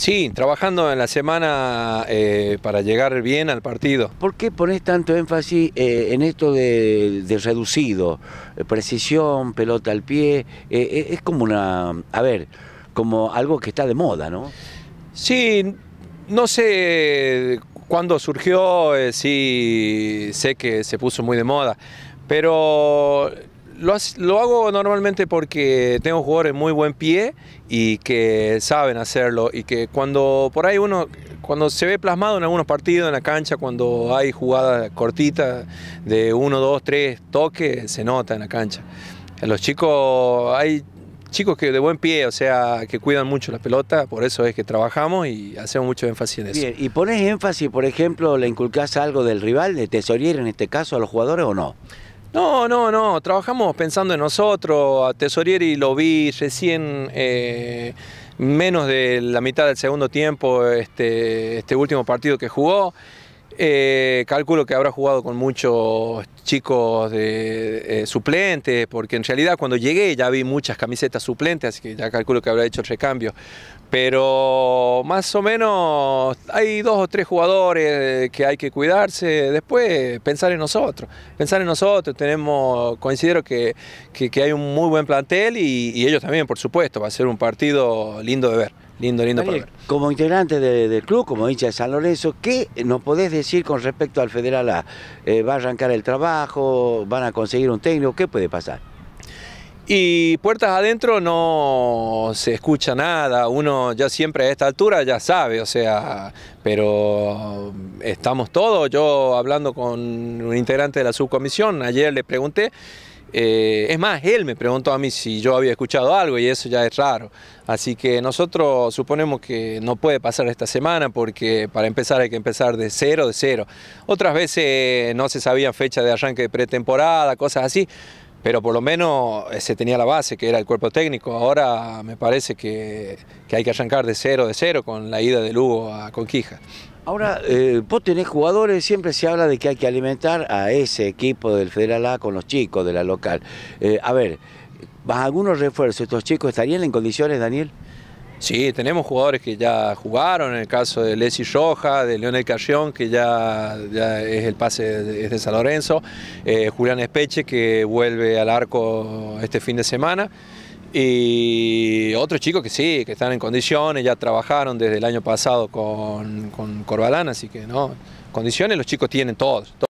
Sí, trabajando en la semana eh, para llegar bien al partido. ¿Por qué pones tanto énfasis eh, en esto de, reducido? Eh, precisión, pelota al pie, es como una, a ver, como algo que está de moda, ¿no? Sí, no sé cuándo surgió, sí sé que se puso muy de moda, pero lo, lo, hago normalmente porque tengo jugadores muy buen pie y que saben hacerlo y que cuando por ahí uno, cuando se ve plasmado en algunos partidos en la cancha, cuando hay jugadas cortitas de uno, dos, tres toques, se nota en la cancha. Los chicos, hay chicos que de buen pie, o sea, que cuidan mucho la pelota, por eso es que trabajamos y hacemos mucho énfasis en eso. Bien, ¿y pones énfasis, por ejemplo, le inculcas algo del rival, de tesorero en este caso, a los jugadores o no? No, no, no, trabajamos pensando en nosotros, a Tesorieri lo vi recién eh, menos de la mitad del segundo tiempo, este, este último partido que jugó. Eh, calculo que habrá jugado con muchos chicos de eh, suplentes, porque en realidad cuando llegué ya vi muchas camisetas suplentes, así que ya calculo que habrá hecho el recambio. Pero más o menos hay dos o tres jugadores que hay que cuidarse. Después pensar en nosotros, pensar en nosotros. Tenemos, considero que, hay un muy buen plantel y ellos también, por supuesto. Va a ser un partido lindo de ver. Lindo, lindo Como integrante del club, como hincha de San Lorenzo, ¿qué nos podés decir con respecto al Federal A? Eh, ¿Va a arrancar el trabajo? ¿Van a conseguir un técnico? ¿Qué puede pasar? Y puertas adentro no se escucha nada, uno ya siempre a esta altura ya sabe, o sea, pero estamos todos, yo hablando con un integrante de la subcomisión, ayer le pregunté eh, es más, él me preguntó a mí si yo había escuchado algo y eso ya es raro. Así que nosotros suponemos que no puede pasar esta semana porque para empezar hay que empezar de cero, de cero. Otras veces no se sabía fecha de arranque de pretemporada, cosas así pero por lo menos eh, se tenía la base, que era el cuerpo técnico. Ahora me parece que, hay que arrancar de cero, de cero, con la ida de Lugo a Conquija. Ahora, eh, vos tenés jugadores, siempre se habla de que hay que alimentar a ese equipo del Federal A con los chicos de la local. Eh, a ver, ¿algunos refuerzos estos chicos estarían en condiciones, Daniel? Sí, tenemos jugadores que ya jugaron, en el caso de Leslie Roja, de Leonel Carrión, que ya, es el pase de, San Lorenzo, eh, Julián Espeche, que vuelve al arco este fin de semana, y otros chicos que sí, que están en condiciones, ya trabajaron desde el año pasado con, Corbalán, así que no, condiciones los chicos tienen todos.